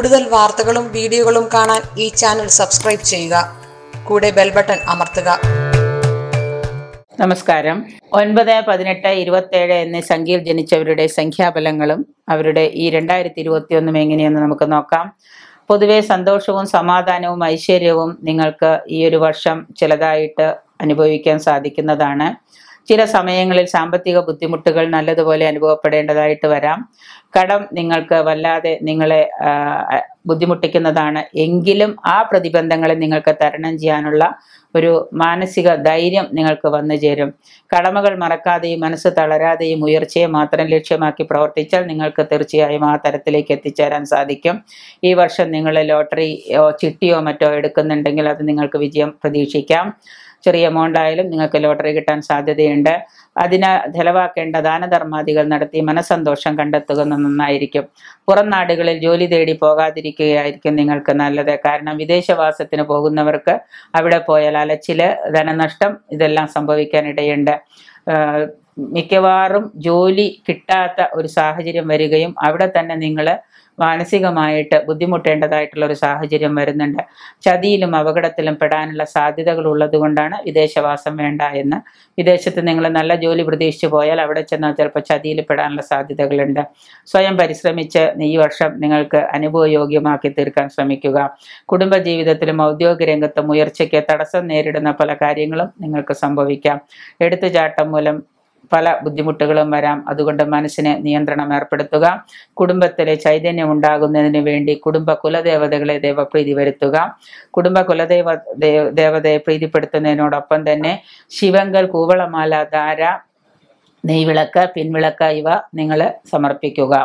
കൂടുതൽ വാർത്തകളും വീഡിയോകളും കാണാൻ ഈ ചാനൽ സബ്സ്ക്രൈബ് ചെയ്യുക കൂടെ ബെൽ ബട്ടൺ അമർത്തുക നമസ്കാരം ഒൻപത് പതിനെട്ട് ഇരുപത്തേഴ് എന്നീ സംഖ്യയിൽ ജനിച്ചവരുടെ സംഖ്യാബലങ്ങളും അവരുടെ ഈ രണ്ടായിരത്തി ഒന്നും എങ്ങനെയെന്ന് നമുക്ക് നോക്കാം പൊതുവെ സന്തോഷവും സമാധാനവും ഐശ്വര്യവും നിങ്ങൾക്ക് ഈ ഒരു വർഷം ചിലതായിട്ട് അനുഭവിക്കാൻ സാധിക്കുന്നതാണ് ചില സമയങ്ങളിൽ സാമ്പത്തിക ബുദ്ധിമുട്ടുകൾ നല്ലതുപോലെ അനുഭവപ്പെടേണ്ടതായിട്ട് വരാം കടം നിങ്ങൾക്ക് വല്ലാതെ നിങ്ങളെ ബുദ്ധിമുട്ടിക്കുന്നതാണ് എങ്കിലും ആ പ്രതിബന്ധങ്ങളെ നിങ്ങൾക്ക് തരണം ചെയ്യാനുള്ള ഒരു മാനസിക ധൈര്യം നിങ്ങൾക്ക് വന്നു ചേരും കടമകൾ മറക്കാതെയും മനസ്സ് തളരാതെയും ഉയർച്ചയെ മാത്രം ലക്ഷ്യമാക്കി പ്രവർത്തിച്ചാൽ നിങ്ങൾക്ക് തീർച്ചയായും ആ തരത്തിലേക്ക് എത്തിച്ചേരാൻ സാധിക്കും ഈ വർഷം നിങ്ങൾ ലോട്ടറിയോ ചിട്ടിയോ മറ്റോ എടുക്കുന്നുണ്ടെങ്കിൽ അത് നിങ്ങൾക്ക് വിജയം പ്രതീക്ഷിക്കാം ചെറിയ എമൗണ്ട് ആയാലും നിങ്ങൾക്ക് ലോട്ടറി കിട്ടാൻ സാധ്യതയുണ്ട് അതിന് ചെലവാക്കേണ്ട ദാനധർമാദികൾ നടത്തി മനസ്സന്തോഷം കണ്ടെത്തുക നന്നായിരിക്കും പുറം നാടുകളിൽ ജോലി തേടി പോകാതിരിക്കുകയായിരിക്കും നിങ്ങൾക്ക് നല്ലത് കാരണം വിദേശവാസത്തിന് പോകുന്നവർക്ക് അവിടെ പോയാൽ അലച്ചില് ധനനഷ്ടം ഇതെല്ലാം സംഭവിക്കാനിടയുണ്ട് മിക്കവാറും ജോലി കിട്ടാത്ത ഒരു സാഹചര്യം വരികയും അവിടെ തന്നെ നിങ്ങൾ മാനസികമായിട്ട് ബുദ്ധിമുട്ടേണ്ടതായിട്ടുള്ള ഒരു സാഹചര്യം വരുന്നുണ്ട് ചതിയിലും അപകടത്തിലും പെടാനുള്ള സാധ്യതകൾ ഉള്ളതുകൊണ്ടാണ് വിദേശവാസം വേണ്ട എന്ന് വിദേശത്ത് നിങ്ങൾ നല്ല ജോലി പ്രതീക്ഷിച്ചു പോയാൽ അവിടെ ചെന്നാൽ ചിലപ്പോൾ ചതിയിൽ പെടാനുള്ള സാധ്യതകളുണ്ട് സ്വയം പരിശ്രമിച്ച് ഈ വർഷം നിങ്ങൾക്ക് അനുഭവയോഗ്യമാക്കി തീർക്കാൻ ശ്രമിക്കുക കുടുംബജീവിതത്തിലും ഔദ്യോഗിക രംഗത്തും ഉയർച്ചയ്ക്ക് തടസ്സം നേരിടുന്ന പല കാര്യങ്ങളും നിങ്ങൾക്ക് സംഭവിക്കാം എടുത്തുചാട്ടം മൂലം പല ബുദ്ധിമുട്ടുകളും വരാം അതുകൊണ്ട് മനസ്സിന് നിയന്ത്രണം ഏർപ്പെടുത്തുക കുടുംബത്തിലെ ചൈതന്യം ഉണ്ടാകുന്നതിന് വേണ്ടി കുടുംബ കുലദേവതകളെ ദേവപ്രീതി വരുത്തുക കുടുംബ കുലദേവ ദേവതയെ പ്രീതിപ്പെടുത്തുന്നതിനോടൊപ്പം തന്നെ ശിവങ്കൽ കൂവളമാല ധാര നെയ്വിളക്ക് പിൻവിളക്ക് ഇവ നിങ്ങൾ സമർപ്പിക്കുക